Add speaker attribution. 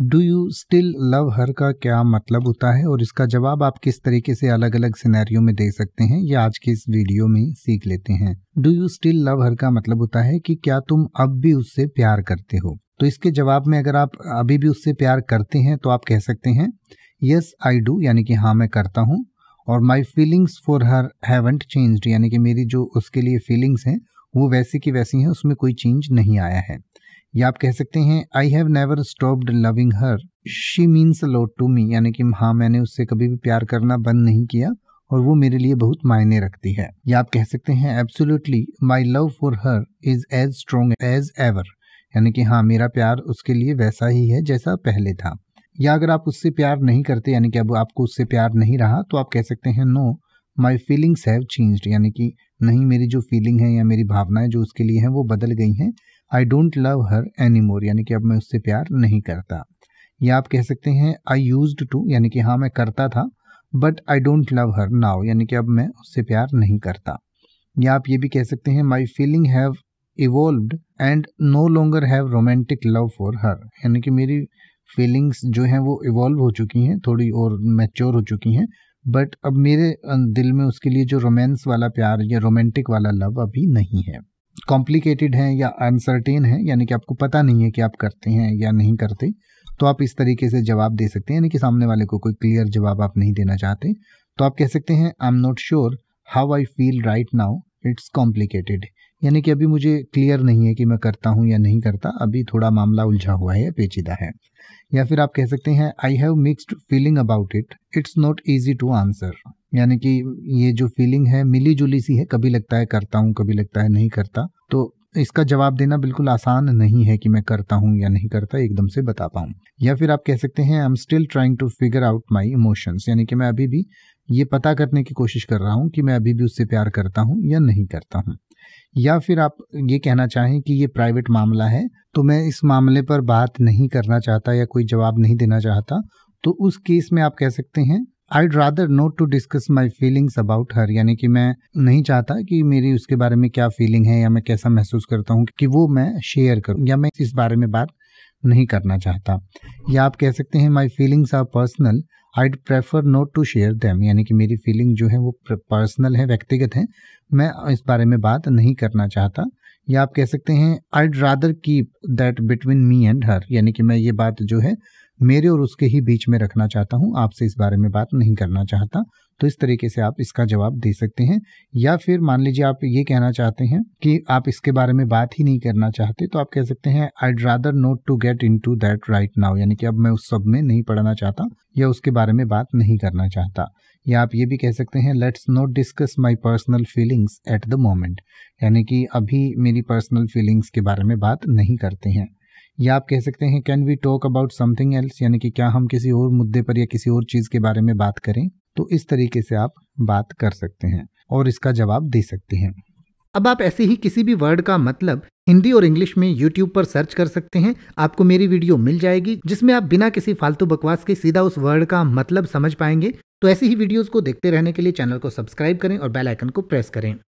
Speaker 1: do you still love her का क्या मतलब होता है और इसका जवाब आप किस तरीके से अलग अलग सिनेरियो में दे सकते हैं ये आज के इस वीडियो में सीख लेते हैं do you still love her का मतलब होता है कि क्या तुम अब भी उससे प्यार करते हो तो इसके जवाब में अगर आप अभी भी उससे प्यार करते हैं तो आप कह सकते हैं यस आई डू यानी कि हाँ मैं करता हूँ और my feelings for her haven't changed यानी कि मेरी जो उसके लिए फीलिंग्स हैं वो वैसी की वैसी हैं उसमें कोई चेंज नहीं आया है या आप कह सकते हैं I have never stopped loving her she means a lot to me यानी कि हाँ मैंने उससे कभी भी प्यार करना बंद नहीं किया और वो मेरे लिए बहुत मायने रखती है या आप कह सकते हैं absolutely my love for her is as strong as ever यानी कि हाँ मेरा प्यार उसके लिए वैसा ही है जैसा पहले था या अगर आप उससे प्यार नहीं करते यानी कि अब आपको उससे प्यार नहीं रहा तो आप कह सकते हैं no my feelings have changed यानी कि नहीं मेरी जो फीलिंग है या मेरी भावनाएं जो उसके लिए हैं वो बदल गई हैं I don't love her any more यानी कि अब मैं उससे प्यार नहीं करता या आप कह सकते हैं आई यूज टू यानी कि हाँ मैं करता था but I don't love her now यानी कि अब मैं उससे प्यार नहीं करता या आप ये भी कह सकते हैं my feeling have evolved and no longer have romantic love for her यानी कि मेरी फीलिंग्स जो हैं वो इवॉल्व हो चुकी हैं थोड़ी और मैच्योर हो चुकी हैं बट अब मेरे अं, दिल में उसके लिए जो रोमांस वाला प्यार या रोमांटिक वाला लव अभी नहीं है कॉम्प्लिकेटेड है या अनसर्टेन है यानी कि आपको पता नहीं है कि आप करते हैं या नहीं करते तो आप इस तरीके से जवाब दे सकते हैं यानी कि सामने वाले को कोई क्लियर जवाब आप नहीं देना चाहते तो आप कह सकते हैं I am not sure how I feel right now it's complicated यानी कि अभी मुझे क्लियर नहीं है कि मैं करता हूँ या नहीं करता अभी थोड़ा मामला उलझा हुआ है पेचीदा है या फिर आप कह सकते हैं I have mixed feeling about it it's not easy to answer यानी कि ये जो फीलिंग है मिली जुली सी है कभी लगता है करता हूँ कभी लगता है नहीं करता तो इसका जवाब देना बिल्कुल आसान नहीं है कि मैं करता हूँ या नहीं करता एकदम से बता पाऊँ या फिर आप कह सकते हैं I am still trying to figure out my emotions यानी कि मैं अभी भी ये पता करने की कोशिश कर रहा हूँ कि मैं अभी भी उससे प्यार करता हूँ या नहीं करता हूँ या फिर आप ये कहना चाहें कि ये प्राइवेट मामला है तो मैं इस मामले पर बात नहीं करना चाहता या कोई जवाब नहीं देना चाहता तो उस केस में आप कह सकते हैं I rather not to discuss my feelings about her यानी कि मैं नहीं चाहता कि मेरी उसके बारे में क्या फीलिंग है या मैं कैसा महसूस करता हूँ कि वो मैं शेयर करूँ या मैं इस बारे में बात नहीं करना चाहता या आप कह सकते हैं my feelings are personal I prefer not to share them यानी कि मेरी फीलिंग जो है वो पर्सनल है व्यक्तिगत है मैं इस बारे में बात नहीं करना चाहता या आप कह सकते हैं I rather keep that between me and her यानी कि मैं ये बात जो है मेरे और उसके ही बीच में रखना चाहता हूँ आपसे इस बारे में बात नहीं करना चाहता तो इस तरीके से आप इसका जवाब दे सकते हैं या फिर मान लीजिए आप ये कहना चाहते हैं कि आप इसके बारे में बात ही नहीं करना चाहते तो आप कह सकते हैं I'd rather not to get into that right now यानी कि अब मैं उस सब में नहीं पढ़ना चाहता या उसके बारे में बात नहीं करना चाहता या आप ये भी कह सकते हैं let's not discuss my personal feelings at the moment यानी कि अभी मेरी पर्सनल फीलिंग्स के बारे में बात नहीं करते हैं या आप कह सकते हैं can we talk about something else यानी कि क्या हम किसी और मुद्दे पर या किसी और चीज़ के बारे में बात करें तो इस तरीके से आप बात कर सकते हैं और इसका जवाब दे सकते हैं अब आप ऐसे ही किसी भी वर्ड का मतलब हिंदी और इंग्लिश में यूट्यूब पर सर्च कर सकते हैं आपको मेरी वीडियो मिल जाएगी जिसमें आप बिना किसी फालतू बकवास के सीधा उस वर्ड का मतलब समझ पाएंगे तो ऐसी ही वीडियोस को देखते रहने के लिए चैनल को सब्सक्राइब करें और बेल आइकन को प्रेस करें